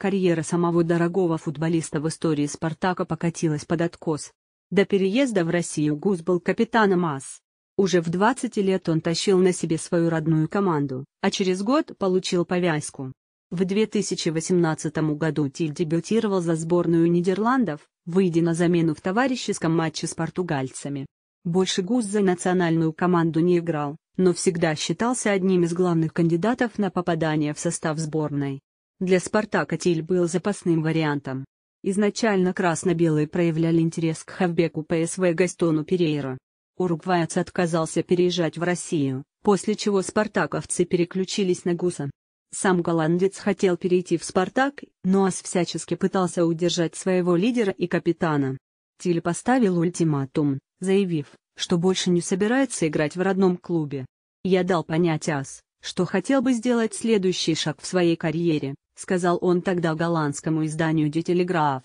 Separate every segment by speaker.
Speaker 1: Карьера самого дорогого футболиста в истории «Спартака» покатилась под откос. До переезда в Россию Гус был капитаном АС. Уже в 20 лет он тащил на себе свою родную команду, а через год получил повязку. В 2018 году Тиль дебютировал за сборную Нидерландов, выйдя на замену в товарищеском матче с португальцами. Больше Гус за национальную команду не играл, но всегда считался одним из главных кандидатов на попадание в состав сборной. Для «Спартака» Тиль был запасным вариантом. Изначально красно-белые проявляли интерес к хавбеку ПСВ Гастону Перейро. Уругваец отказался переезжать в Россию, после чего спартаковцы переключились на Гуса. Сам голландец хотел перейти в «Спартак», но Ас всячески пытался удержать своего лидера и капитана. Тиль поставил ультиматум, заявив, что больше не собирается играть в родном клубе. Я дал понять Ас, что хотел бы сделать следующий шаг в своей карьере, сказал он тогда голландскому изданию «Ди Телеграф».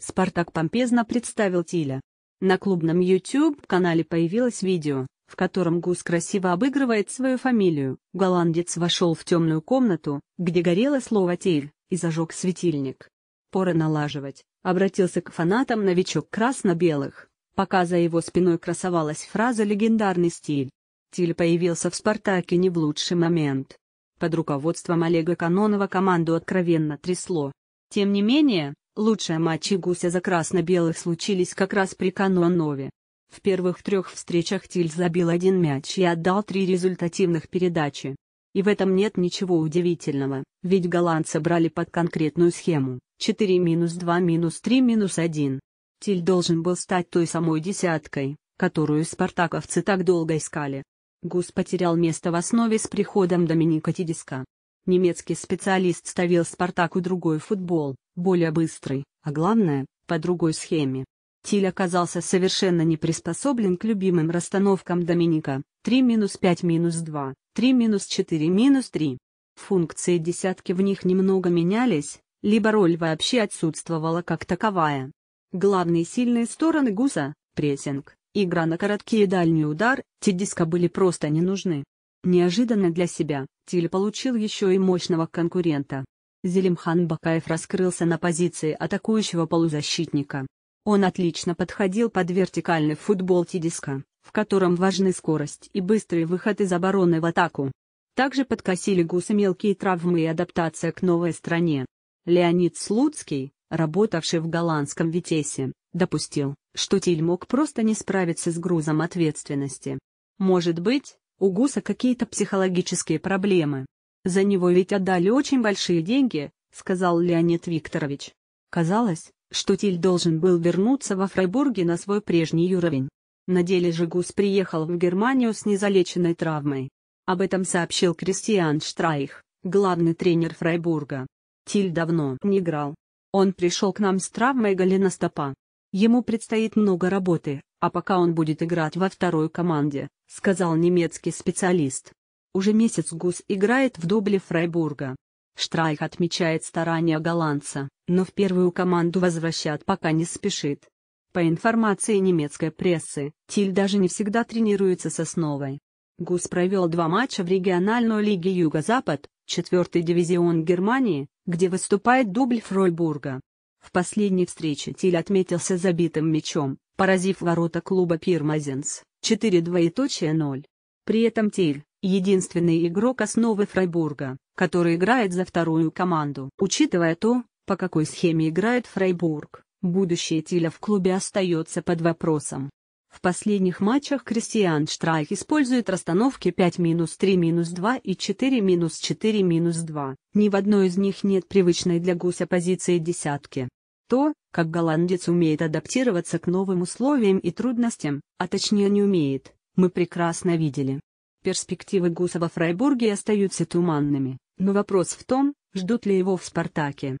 Speaker 1: Спартак помпезно представил Тиля. На клубном YouTube-канале появилось видео, в котором Гус красиво обыгрывает свою фамилию. Голландец вошел в темную комнату, где горело слово «Тиль», и зажег светильник. «Пора налаживать», — обратился к фанатам новичок красно-белых, пока за его спиной красовалась фраза «легендарный стиль». Тиль появился в «Спартаке» не в лучший момент. Под руководством Олега Канонова команду откровенно трясло. Тем не менее, лучшие матчи «Гуся» за красно-белых случились как раз при Канонове. В первых трех встречах Тиль забил один мяч и отдал три результативных передачи. И в этом нет ничего удивительного, ведь голландцы брали под конкретную схему 4 минус 2 минус 3 минус 1. Тиль должен был стать той самой десяткой, которую спартаковцы так долго искали. ГУС потерял место в основе с приходом Доминика Тидиска. Немецкий специалист ставил Спартаку другой футбол, более быстрый, а главное, по другой схеме. Тиль оказался совершенно не приспособлен к любимым расстановкам Доминика 3-5-2, 3-4-3. Функции десятки в них немного менялись, либо роль вообще отсутствовала как таковая. Главные сильные стороны гуса – прессинг, Игра на короткий и дальний удар, Тидиска были просто не нужны. Неожиданно для себя, Тиль получил еще и мощного конкурента. Зелимхан Бакаев раскрылся на позиции атакующего полузащитника. Он отлично подходил под вертикальный футбол Тидиска, в котором важны скорость и быстрый выход из обороны в атаку. Также подкосили гусы мелкие травмы и адаптация к новой стране. Леонид Слуцкий, работавший в голландском Витесе, допустил, что Тиль мог просто не справиться с грузом ответственности. Может быть, у Гуса какие-то психологические проблемы. За него ведь отдали очень большие деньги, сказал Леонид Викторович. Казалось, что Тиль должен был вернуться во Фрайбурге на свой прежний уровень. На деле же Гус приехал в Германию с незалеченной травмой. Об этом сообщил Кристиан Штрайх, главный тренер Фрайбурга. Тиль давно не играл. Он пришел к нам с травмой голеностопа. Ему предстоит много работы, а пока он будет играть во второй команде, сказал немецкий специалист. Уже месяц Гус играет в дубле Фрайбурга. Штрайх отмечает старания голландца, но в первую команду возвращать пока не спешит. По информации немецкой прессы, Тиль даже не всегда тренируется с основой. Гус провел два матча в региональной лиге Юго-Запад, четвертый дивизион Германии, где выступает дубль Фройбурга. В последней встрече Тиль отметился забитым мячом, поразив ворота клуба Пирмазенс 4-2.0. При этом Тиль – единственный игрок основы Фрайбурга, который играет за вторую команду. Учитывая то, по какой схеме играет Фрайбург, будущее Тиля в клубе остается под вопросом. В последних матчах Кристиан Штрайх использует расстановки 5-3-2 и 4-4-2. Ни в одной из них нет привычной для гуся позиции десятки. То, как голландец умеет адаптироваться к новым условиям и трудностям, а точнее не умеет, мы прекрасно видели. Перспективы гуса во Фрайбурге остаются туманными, но вопрос в том, ждут ли его в «Спартаке».